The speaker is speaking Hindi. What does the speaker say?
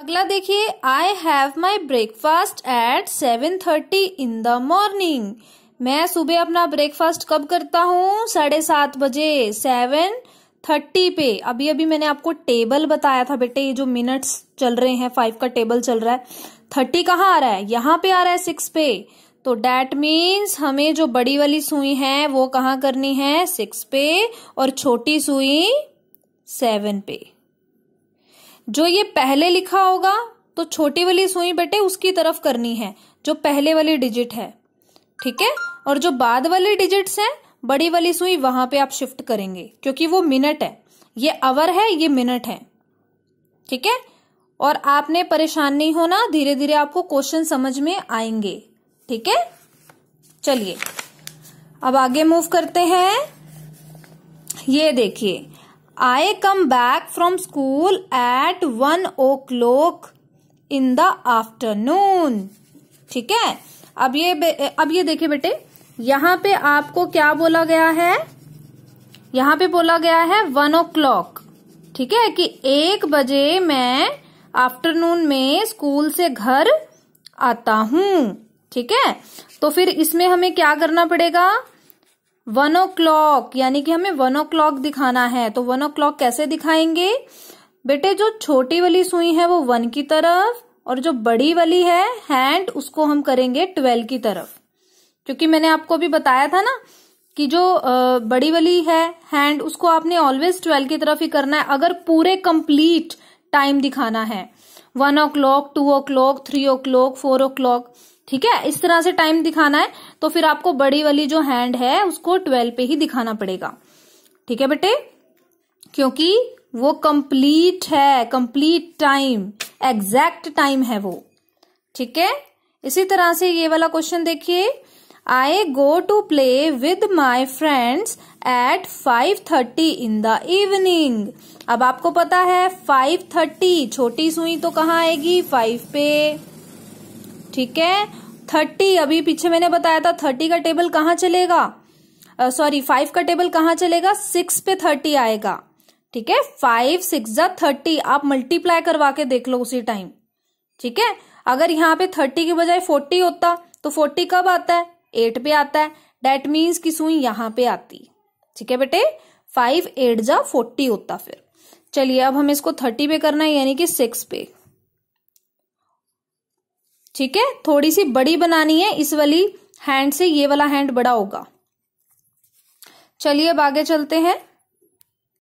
अगला देखिए I have my breakfast at seven thirty in the morning मैं सुबह अपना ब्रेकफास्ट कब करता हूँ साढ़े सात बजे सेवन थर्टी पे अभी अभी मैंने आपको टेबल बताया था बेटे ये जो मिनट्स चल रहे हैं फाइव का टेबल चल रहा है थर्टी कहाँ आ रहा है यहाँ पे आ रहा है सिक्स पे तो डैट मीन्स हमें जो बड़ी वाली सुई है वो कहाँ करनी है सिक्स पे और छोटी सुई सेवन पे जो ये पहले लिखा होगा तो छोटी वाली सुई बेटे उसकी तरफ करनी है जो पहले वाली डिजिट है ठीक है और जो बाद वाली डिजिट्स हैं बड़ी वाली सुई वहां पे आप शिफ्ट करेंगे क्योंकि वो मिनट है ये आवर है ये मिनट है ठीक है और आपने परेशान नहीं होना धीरे धीरे आपको क्वेश्चन समझ में आएंगे ठीक है चलिए अब आगे मूव करते हैं ये देखिए I come back from school at one o'clock in the afternoon ठीक है अब ये अब ये देखिए बेटे यहाँ पे आपको क्या बोला गया है यहाँ पे बोला गया है वन ओ क्लॉक ठीक है कि एक बजे मैं आफ्टरनून में स्कूल से घर आता हूं ठीक है तो फिर इसमें हमें क्या करना पड़ेगा वन ओ क्लॉक यानी कि हमें वन ओ क्लॉक दिखाना है तो वन ओ क्लॉक कैसे दिखाएंगे बेटे जो छोटी वाली सुई है वो वन की तरफ और जो बड़ी वाली है हैंड उसको हम करेंगे ट्वेल्व की तरफ क्योंकि मैंने आपको अभी बताया था ना कि जो बड़ी वाली है हैंड उसको आपने ऑलवेज ट्वेल्व की तरफ ही करना है अगर पूरे कंप्लीट टाइम दिखाना है one o'clock two o'clock three o'clock four o'clock ठीक है इस तरह से टाइम दिखाना है तो फिर आपको बड़ी वाली जो हैंड है उसको ट्वेल्व पे ही दिखाना पड़ेगा ठीक है बेटे क्योंकि वो कंप्लीट है कंप्लीट टाइम एग्जैक्ट टाइम है वो ठीक है इसी तरह से ये वाला क्वेश्चन देखिए I go to play with my friends at five thirty in the evening अब आपको पता है फाइव थर्टी छोटी सुई तो कहाँ आएगी फाइव पे ठीक है थर्टी अभी पीछे मैंने बताया था थर्टी का टेबल कहाँ चलेगा सॉरी uh, फाइव का टेबल कहाँ चलेगा सिक्स पे थर्टी आएगा ठीक है फाइव सिक्स जा थर्टी आप मल्टीप्लाई करवा के देख लो उसी टाइम ठीक है अगर यहाँ पे थर्टी के बजाय फोर्टी होता तो फोर्टी कब आता है एट पे आता है डेट मीन्स की सुई यहाँ पे आती ठीक है बेटे फाइव एट जा फोर्टी होता फिर चलिए अब हमें इसको थर्टी पे करना है यानी कि सिक्स पे ठीक है थोड़ी सी बड़ी बनानी है इस वाली हैंड से ये वाला हैंड बड़ा होगा चलिए अब आगे चलते हैं